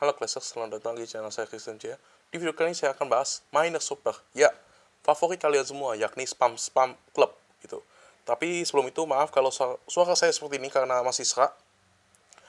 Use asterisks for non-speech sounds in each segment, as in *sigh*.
Halo Clashers, selamat datang di channel saya Kristen Cia. Di video kali ini saya akan bahas Miner Super. Ya, favorit kalian semua, yakni spam-spam club gitu. Tapi sebelum itu, maaf kalau suara saya seperti ini karena masih serak.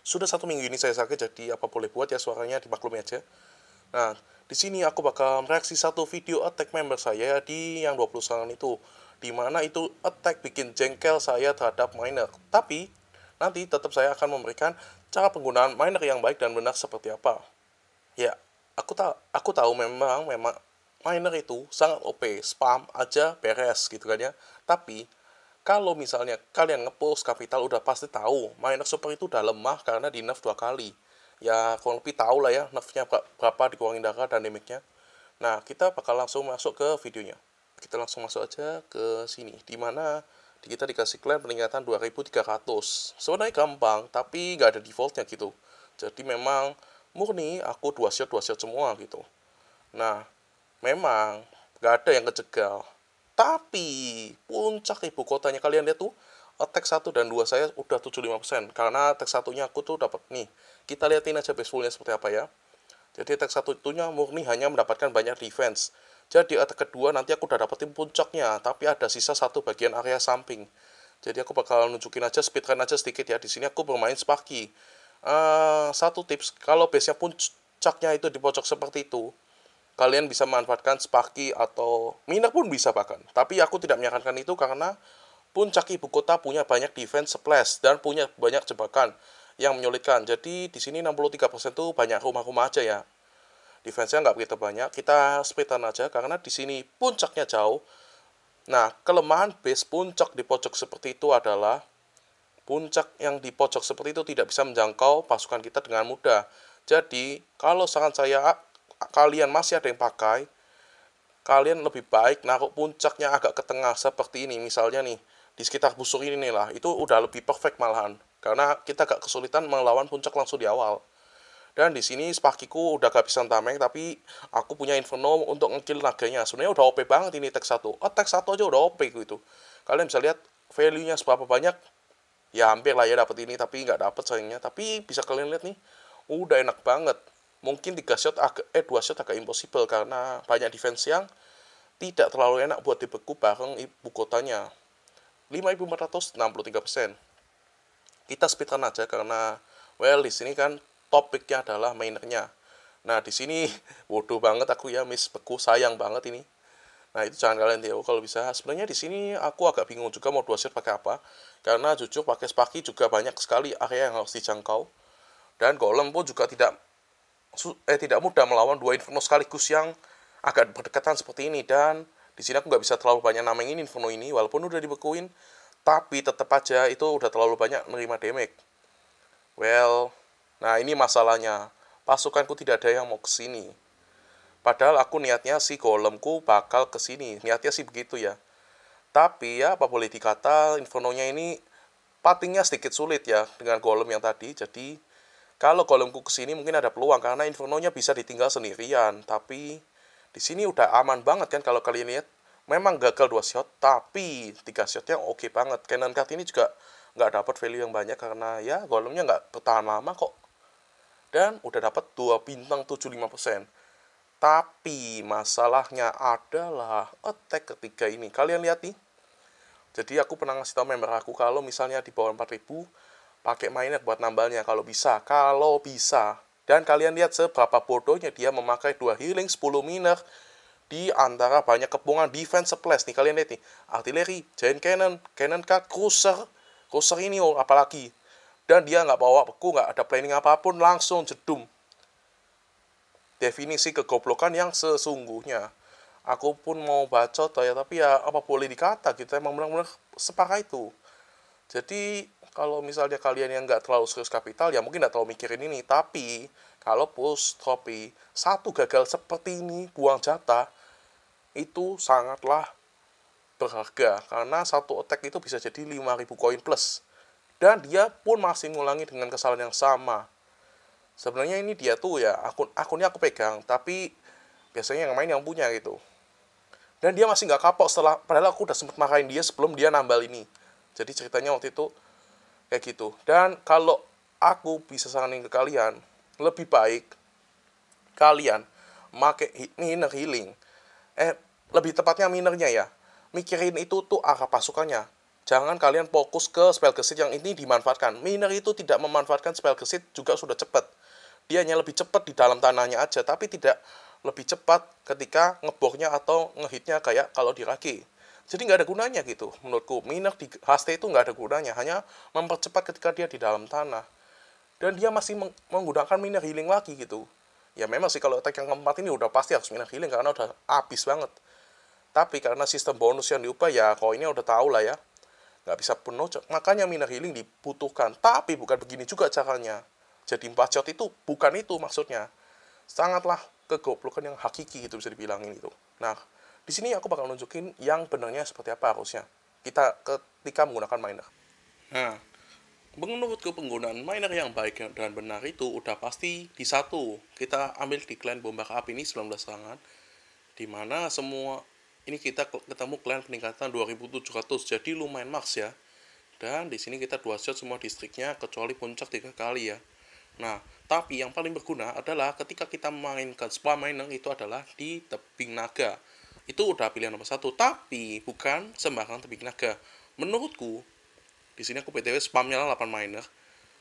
Sudah satu minggu ini saya sakit, jadi apa boleh buat ya suaranya di dimaklumi aja. Nah, di sini aku bakal mereaksi satu video attack member saya di yang 20 tahun itu. Dimana itu attack bikin jengkel saya terhadap miner. Tapi, nanti tetap saya akan memberikan Cara penggunaan miner yang baik dan benar seperti apa? Ya, aku tahu aku tahu memang memang miner itu sangat OP, spam aja beres gitu kan ya. Tapi kalau misalnya kalian ngepost kapital udah pasti tahu miner super itu udah lemah karena di nerf dua kali. Ya kurang lebih tahu lah ya nerfnya berapa dikurangin darah dan damage-nya. Nah, kita bakal langsung masuk ke videonya. Kita langsung masuk aja ke sini di mana kita dikasih klaim peningkatan 2300 sebenarnya gampang tapi nggak ada defaultnya gitu jadi memang murni aku dua shot dua shot semua gitu nah memang nggak ada yang kejegal tapi puncak ibu kotanya kalian lihat tuh attack 1 dan 2 saya udah 75% karena attack satunya aku tuh dapat nih kita liatin aja baseballnya seperti apa ya jadi attack satunya murni hanya mendapatkan banyak defense jadi attack kedua nanti aku udah dapetin puncaknya, tapi ada sisa satu bagian area samping. Jadi aku bakal nunjukin aja speedrun aja sedikit ya. Di sini aku bermain Sparky. Uh, satu tips, kalau base-nya puncaknya itu di pojok seperti itu, kalian bisa memanfaatkan Sparky atau Miner pun bisa bahkan. Tapi aku tidak menyarankan itu karena puncak ibu kota punya banyak defense splash dan punya banyak jebakan yang menyulitkan. Jadi di sini 63% itu banyak rumah-rumah aja ya defense-nya nggak begitu banyak. Kita speedrun aja karena di sini puncaknya jauh. Nah, kelemahan base puncak di pojok seperti itu adalah puncak yang di pojok seperti itu tidak bisa menjangkau pasukan kita dengan mudah. Jadi, kalau saran saya kalian masih ada yang pakai, kalian lebih baik naruh puncaknya agak ke tengah seperti ini misalnya nih di sekitar busur ini lah itu udah lebih perfect malahan karena kita gak kesulitan melawan puncak langsung di awal dan di sini spakiku udah kehabisan tameng, tapi aku punya inferno untuk ngekill naganya. Sebenarnya udah OP banget ini teks satu Oh, tek 1 aja udah OP gitu. Kalian bisa lihat value-nya seberapa banyak. Ya hampir lah ya dapat ini, tapi nggak dapat sayangnya. Tapi bisa kalian lihat nih, udah enak banget. Mungkin 3 shot agak, eh 2 shot agak impossible karena banyak defense yang tidak terlalu enak buat dibeku bareng ibu kotanya. 5463 persen. Kita speedrun aja karena well di sini kan topiknya adalah mainernya. Nah, di sini bodoh *laughs* banget aku ya, miss beku, sayang banget ini. Nah, itu jangan kalian tahu kalau bisa. Sebenarnya di sini aku agak bingung juga mau dua set pakai apa. Karena jujur pakai spaki juga banyak sekali area yang harus dijangkau. Dan golem pun juga tidak eh tidak mudah melawan dua inferno sekaligus yang agak berdekatan seperti ini dan di sini aku nggak bisa terlalu banyak namain inferno ini walaupun udah dibekuin tapi tetap aja itu udah terlalu banyak menerima damage. Well, Nah, ini masalahnya. Pasukanku tidak ada yang mau ke sini. Padahal aku niatnya si golemku bakal ke sini. Niatnya sih begitu ya. Tapi ya apa boleh dikata inferno ini patingnya sedikit sulit ya dengan golem yang tadi. Jadi kalau golemku ke sini mungkin ada peluang karena inferno bisa ditinggal sendirian. Tapi di sini udah aman banget kan kalau kalian lihat. Memang gagal dua shot, tapi tiga shotnya oke banget. Cannon Cut ini juga nggak dapat value yang banyak karena ya golemnya nggak bertahan lama kok dan udah dapat dua bintang 75%. Tapi masalahnya adalah attack ketiga ini. Kalian lihat nih. Jadi aku pernah ngasih tau member aku kalau misalnya di bawah 4000 pakai mainnya buat nambalnya kalau bisa. Kalau bisa. Dan kalian lihat seberapa bodohnya dia memakai dua healing 10 miner di antara banyak kepungan defense plus nih kalian lihat nih artileri, giant cannon, cannon cut, cruiser, cruiser ini oh, apalagi dan dia nggak bawa beku, nggak ada planning apapun, langsung jedum. Definisi kegoblokan yang sesungguhnya. Aku pun mau bacot ya, tapi ya apa boleh dikata gitu, emang benar-benar sepakat itu. Jadi kalau misalnya kalian yang nggak terlalu serius kapital, ya mungkin nggak terlalu mikirin ini. Tapi kalau post copy satu gagal seperti ini, buang jatah, itu sangatlah berharga karena satu attack itu bisa jadi 5000 koin plus dan dia pun masih ngulangi dengan kesalahan yang sama sebenarnya ini dia tuh ya akun akunnya aku pegang tapi biasanya yang main yang punya gitu dan dia masih nggak kapok setelah padahal aku udah sempet makain dia sebelum dia nambal ini jadi ceritanya waktu itu kayak gitu dan kalau aku bisa saranin ke kalian lebih baik kalian make minor healing eh lebih tepatnya minernya ya mikirin itu tuh arah pasukannya Jangan kalian fokus ke spell gesit yang ini dimanfaatkan. Miner itu tidak memanfaatkan spell gesit juga sudah cepat. Dia hanya lebih cepat di dalam tanahnya aja, tapi tidak lebih cepat ketika ngeboknya atau ngehitnya kayak kalau di raki Jadi nggak ada gunanya gitu menurutku. Miner di haste itu nggak ada gunanya, hanya mempercepat ketika dia di dalam tanah. Dan dia masih meng menggunakan miner healing lagi gitu. Ya memang sih kalau attack yang keempat ini udah pasti harus miner healing karena udah habis banget. Tapi karena sistem bonus yang diubah ya kalau ini udah tau lah ya nggak bisa penuh, Makanya minor healing dibutuhkan. Tapi bukan begini juga caranya. Jadi shot itu bukan itu maksudnya. Sangatlah kegoblokan yang hakiki gitu bisa dibilangin itu. Nah, di sini aku bakal nunjukin yang benarnya seperti apa harusnya. Kita ketika menggunakan miner. Nah, menurutku penggunaan miner yang baik dan benar itu udah pasti di satu. Kita ambil di clan bomba api ini 19 serangan, di mana semua ini kita ketemu klien peningkatan 2700 jadi lumayan max ya dan di sini kita dua shot semua distriknya kecuali puncak tiga kali ya nah tapi yang paling berguna adalah ketika kita mainkan spa mining itu adalah di tebing naga itu udah pilihan nomor satu tapi bukan sembarang tebing naga menurutku di sini aku btw spamnya lah 8 miner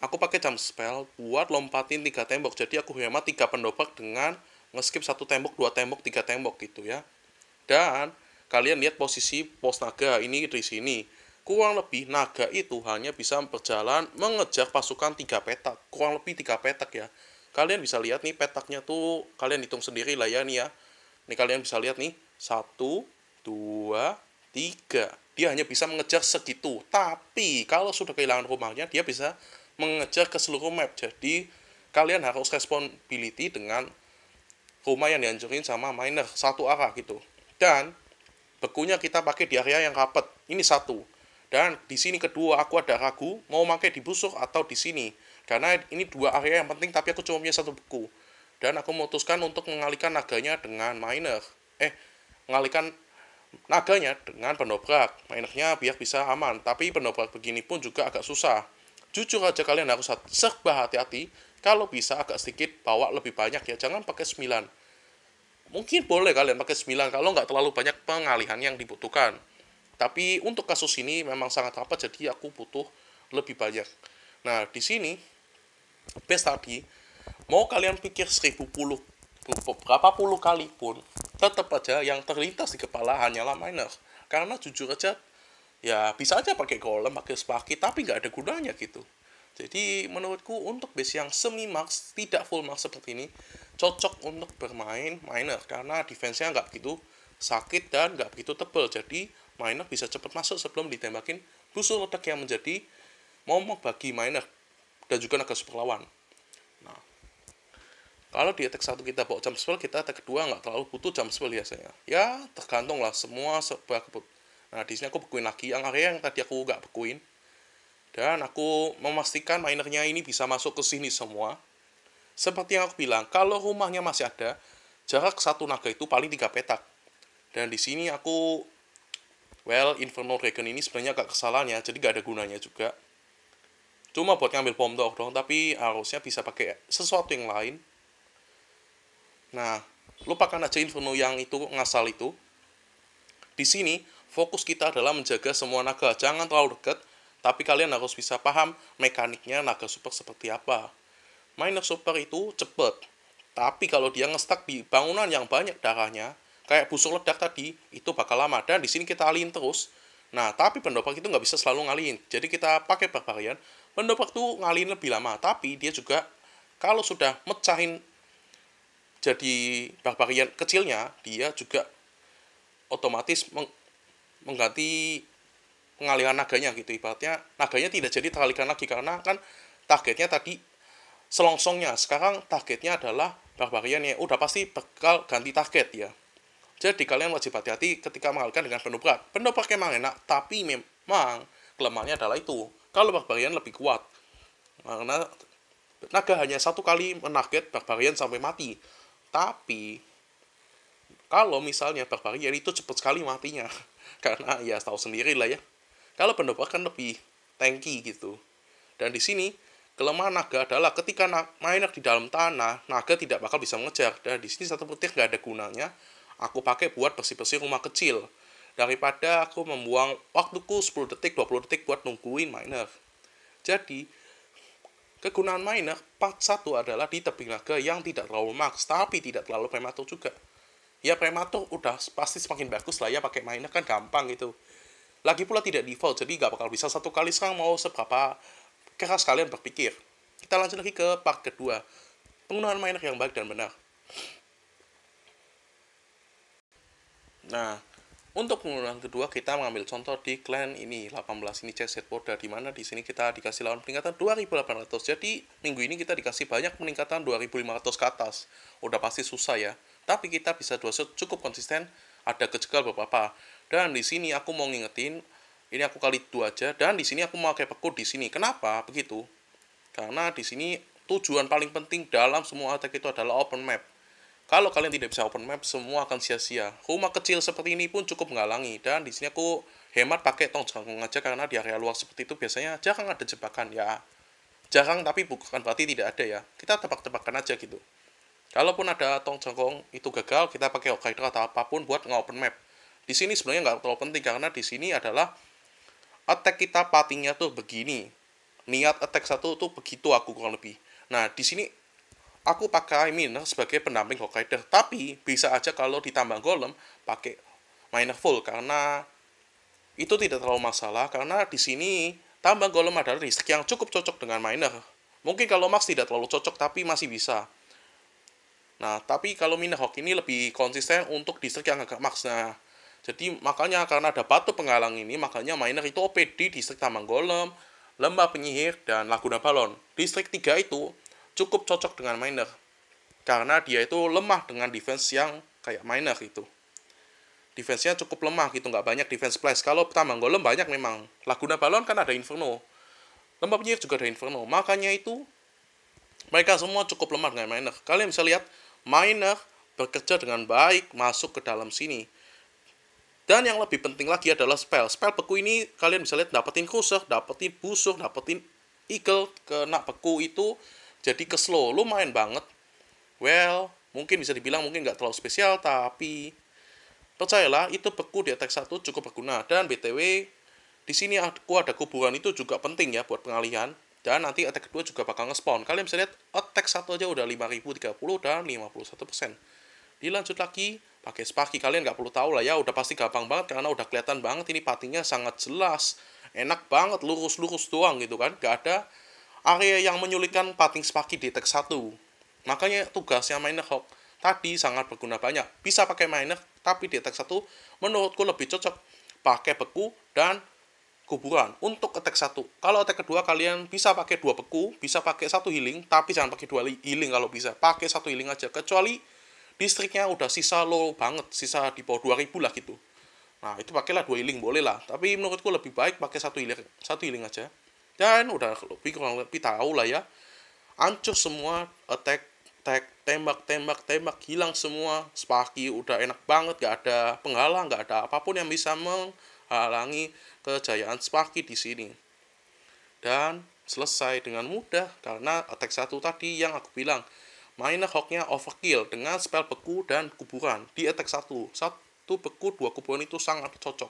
aku pakai jam spell buat lompatin tiga tembok jadi aku hemat tiga pendobrak dengan ngeskip satu tembok dua tembok tiga tembok gitu ya dan kalian lihat posisi pos naga ini di sini. Kurang lebih naga itu hanya bisa berjalan mengejar pasukan tiga petak. Kurang lebih tiga petak ya. Kalian bisa lihat nih petaknya tuh kalian hitung sendiri lah ya nih ya. Ini kalian bisa lihat nih. Satu, dua, tiga. Dia hanya bisa mengejar segitu. Tapi kalau sudah kehilangan rumahnya dia bisa mengejar ke seluruh map. Jadi kalian harus responsibility dengan rumah yang dihancurin sama miner satu arah gitu. Dan bekunya kita pakai di area yang rapat. Ini satu. Dan di sini kedua aku ada ragu mau pakai di busuk atau di sini. Karena ini dua area yang penting tapi aku cuma punya satu beku. Dan aku memutuskan untuk mengalihkan naganya dengan miner. Eh, mengalihkan naganya dengan pendobrak. Minernya biar bisa aman. Tapi pendobrak begini pun juga agak susah. Jujur aja kalian harus serba hati-hati. Kalau bisa agak sedikit bawa lebih banyak ya. Jangan pakai 9 mungkin boleh kalian pakai 9 kalau nggak terlalu banyak pengalihan yang dibutuhkan. Tapi untuk kasus ini memang sangat rapat, jadi aku butuh lebih banyak. Nah, di sini, base tadi, mau kalian pikir 1010 berapa puluh kali pun, tetap aja yang terlintas di kepala hanyalah minor. Karena jujur aja, ya bisa aja pakai golem, pakai spaki, tapi nggak ada gunanya gitu. Jadi menurutku untuk base yang semi max, tidak full max seperti ini, cocok untuk bermain miner karena defense-nya nggak begitu sakit dan nggak begitu tebal. Jadi miner bisa cepat masuk sebelum ditembakin busur ledak yang menjadi momok bagi miner dan juga naga super lawan. Nah, kalau di attack satu kita bawa jump spell, kita attack kedua nggak terlalu butuh jump spell biasanya. Ya, tergantung lah semua sebuah Nah, di sini aku bekuin lagi yang area yang tadi aku nggak bekuin. Dan aku memastikan minernya ini bisa masuk ke sini semua. Seperti yang aku bilang, kalau rumahnya masih ada, jarak satu naga itu paling tiga petak. Dan di sini aku, well, Inferno Dragon ini sebenarnya agak ya, jadi gak ada gunanya juga. Cuma buat ngambil bom dog dong, tapi harusnya bisa pakai sesuatu yang lain. Nah, lupakan aja Inferno yang itu ngasal itu. Di sini, fokus kita adalah menjaga semua naga. Jangan terlalu dekat, tapi kalian harus bisa paham mekaniknya naga super seperti apa. Miner super itu cepet. Tapi kalau dia ngestak di bangunan yang banyak darahnya, kayak busur ledak tadi, itu bakal lama. Dan di sini kita alihin terus. Nah, tapi pendopak itu nggak bisa selalu ngalihin. Jadi kita pakai barbarian, Pendopak itu ngalihin lebih lama. Tapi dia juga kalau sudah mecahin jadi barbarian kecilnya, dia juga otomatis meng mengganti pengalihan naganya gitu. Ibaratnya naganya tidak jadi teralihkan lagi karena kan targetnya tadi selongsongnya. Sekarang targetnya adalah barbarian ya. Udah pasti bakal ganti target ya. Jadi kalian wajib hati-hati ketika mengalihkan dengan pendobrak. Pendobrak memang enak, tapi memang kelemahannya adalah itu. Kalau barbarian lebih kuat. Karena naga hanya satu kali menarget barbarian sampai mati. Tapi kalau misalnya barbarian itu cepat sekali matinya. *laughs* Karena ya tahu sendiri lah ya. Kalau pendobrak kan lebih tanky gitu. Dan di sini kelemahan naga adalah ketika na mainak di dalam tanah, naga tidak bakal bisa mengejar. Dan di sini satu petik nggak ada gunanya. Aku pakai buat bersih-bersih rumah kecil. Daripada aku membuang waktuku 10 detik, 20 detik buat nungguin miner. Jadi, kegunaan miner part 1 adalah di tebing naga yang tidak terlalu max, tapi tidak terlalu prematur juga. Ya prematur udah pasti semakin bagus lah ya pakai miner kan gampang gitu. Lagi pula tidak default, jadi nggak bakal bisa satu kali sekarang mau seberapa kakak sekalian berpikir. Kita lanjut lagi ke part kedua, penggunaan mainan yang baik dan benar. Nah, untuk penggunaan kedua kita mengambil contoh di clan ini 18 ini CZ border di mana di sini kita dikasih lawan peningkatan 2800. Jadi minggu ini kita dikasih banyak peningkatan 2500 ke atas. Udah pasti susah ya. Tapi kita bisa dua shot cukup konsisten, ada kecegal beberapa. Dan di sini aku mau ngingetin ini aku kali dua aja dan di sini aku mau pakai beku di sini kenapa begitu karena di sini tujuan paling penting dalam semua attack itu adalah open map kalau kalian tidak bisa open map semua akan sia-sia rumah kecil seperti ini pun cukup menghalangi dan di sini aku hemat pakai tong jangkung aja karena di area luar seperti itu biasanya jarang ada jebakan ya jarang tapi bukan berarti tidak ada ya kita tebak-tebakan aja gitu kalaupun ada tong jangkung itu gagal kita pakai Hokkaido atau apapun buat nge-open map di sini sebenarnya nggak terlalu penting karena di sini adalah attack kita patinya tuh begini niat attack satu tuh begitu aku kurang lebih nah di sini aku pakai Miner sebagai pendamping Hokaider tapi bisa aja kalau ditambah Golem pakai Miner full karena itu tidak terlalu masalah karena di sini tambah Golem adalah risk yang cukup cocok dengan Miner mungkin kalau Max tidak terlalu cocok tapi masih bisa Nah, tapi kalau hok ini lebih konsisten untuk listrik yang agak max. Nah, jadi makanya karena ada batu penghalang ini, makanya miner itu di distrik Tamanggolem, Lembah Penyihir, dan Laguna Balon. Distrik 3 itu cukup cocok dengan miner. Karena dia itu lemah dengan defense yang kayak miner itu. Defense-nya cukup lemah gitu, nggak banyak defense place. Kalau Tamanggolem banyak memang. Laguna Balon kan ada Inferno. Lembah Penyihir juga ada Inferno. Makanya itu mereka semua cukup lemah dengan miner. Kalian bisa lihat miner bekerja dengan baik masuk ke dalam sini dan yang lebih penting lagi adalah spell. Spell beku ini kalian bisa lihat dapetin kusuk, dapetin busuk, dapetin eagle, kena beku itu jadi ke slow. Lumayan banget. Well, mungkin bisa dibilang mungkin nggak terlalu spesial, tapi percayalah itu beku di attack 1 cukup berguna. Dan BTW, di sini aku ada kuburan itu juga penting ya buat pengalihan. Dan nanti attack kedua juga bakal nge-spawn. Kalian bisa lihat attack 1 aja udah 5030 dan 51%. Dilanjut lagi, pakai spaki kalian nggak perlu tahu lah ya udah pasti gampang banget karena udah kelihatan banget ini patinya sangat jelas enak banget lurus-lurus doang gitu kan nggak ada area yang menyulitkan pating spaki di tek 1 makanya tugasnya minor hawk tadi sangat berguna banyak bisa pakai miner tapi di tek 1 menurutku lebih cocok pakai beku dan kuburan untuk attack 1. Kalau attack kedua kalian bisa pakai dua beku, bisa pakai satu healing, tapi jangan pakai dua healing kalau bisa. Pakai satu healing aja kecuali listriknya udah sisa low banget sisa di bawah 2000 lah gitu nah itu pakailah dua healing boleh lah tapi menurutku lebih baik pakai satu healing satu healing aja dan udah lebih kurang lebih tahu lah ya ancur semua attack eh, attack tembak tembak tembak hilang semua Sparky udah enak banget gak ada penghalang gak ada apapun yang bisa menghalangi kejayaan Sparky di sini dan selesai dengan mudah karena attack satu tadi yang aku bilang Minor Hawknya overkill dengan spell beku dan kuburan di attack 1. Satu beku, dua kuburan itu sangat cocok.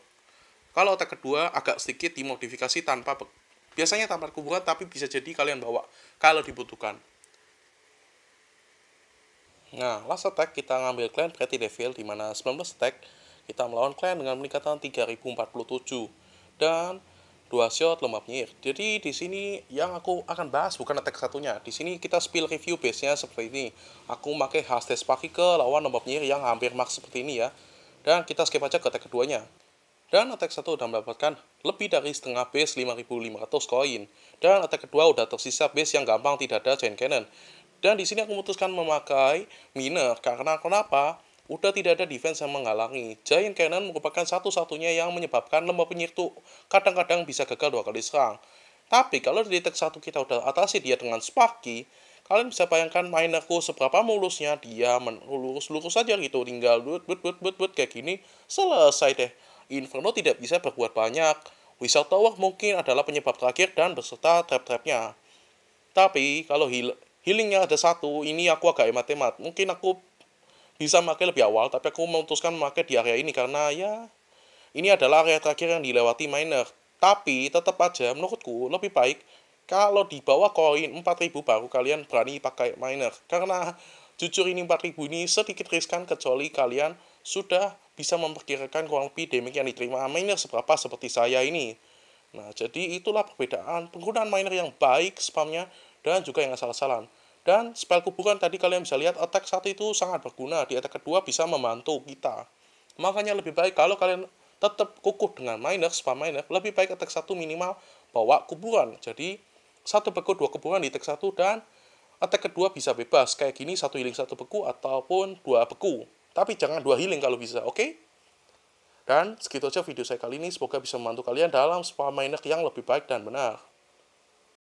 Kalau attack kedua agak sedikit dimodifikasi tanpa beku. Biasanya tanpa kuburan tapi bisa jadi kalian bawa kalau dibutuhkan. Nah, last attack kita ngambil clan Pretty Devil di mana 19 attack kita melawan clan dengan peningkatan 3047 dan dua shot lomba penyihir. Jadi di sini yang aku akan bahas bukan attack satunya. Di sini kita spill review base-nya seperti ini. Aku pakai Hastes Paki ke lawan lomba penyihir yang hampir max seperti ini ya. Dan kita skip aja ke attack keduanya. Dan attack satu udah mendapatkan lebih dari setengah base 5500 koin. Dan attack kedua udah tersisa base yang gampang tidak ada chain cannon. Dan di sini aku memutuskan memakai miner karena kenapa? Udah tidak ada defense yang menghalangi. Giant Cannon merupakan satu-satunya yang menyebabkan lembah penyihir kadang-kadang bisa gagal dua kali serang. Tapi kalau di detik satu kita udah atasi dia dengan Sparky, kalian bisa bayangkan minerku seberapa mulusnya dia lurus-lurus saja gitu tinggal but but but but but kayak gini selesai deh Inferno tidak bisa berbuat banyak Wizard Tower mungkin adalah penyebab terakhir dan beserta trap-trapnya tapi kalau heal healingnya ada satu ini aku agak hemat-hemat mungkin aku bisa pakai lebih awal tapi aku memutuskan memakai di area ini karena ya ini adalah area terakhir yang dilewati miner tapi tetap aja menurutku lebih baik kalau di bawah koin 4000 baru kalian berani pakai miner karena jujur ini 4000 ini sedikit riskan kecuali kalian sudah bisa memperkirakan kurang lebih damage yang diterima miner seberapa seperti saya ini nah jadi itulah perbedaan penggunaan miner yang baik spamnya dan juga yang asal-asalan dan spell kuburan tadi kalian bisa lihat attack satu itu sangat berguna. Di attack kedua bisa membantu kita. Makanya lebih baik kalau kalian tetap kukuh dengan miner, spam miner, lebih baik attack satu minimal bawa kuburan. Jadi satu beku, dua kuburan di attack satu dan attack kedua bisa bebas. Kayak gini satu healing, satu beku ataupun dua beku. Tapi jangan dua healing kalau bisa, oke? Okay? Dan segitu aja video saya kali ini. Semoga bisa membantu kalian dalam spam miner yang lebih baik dan benar.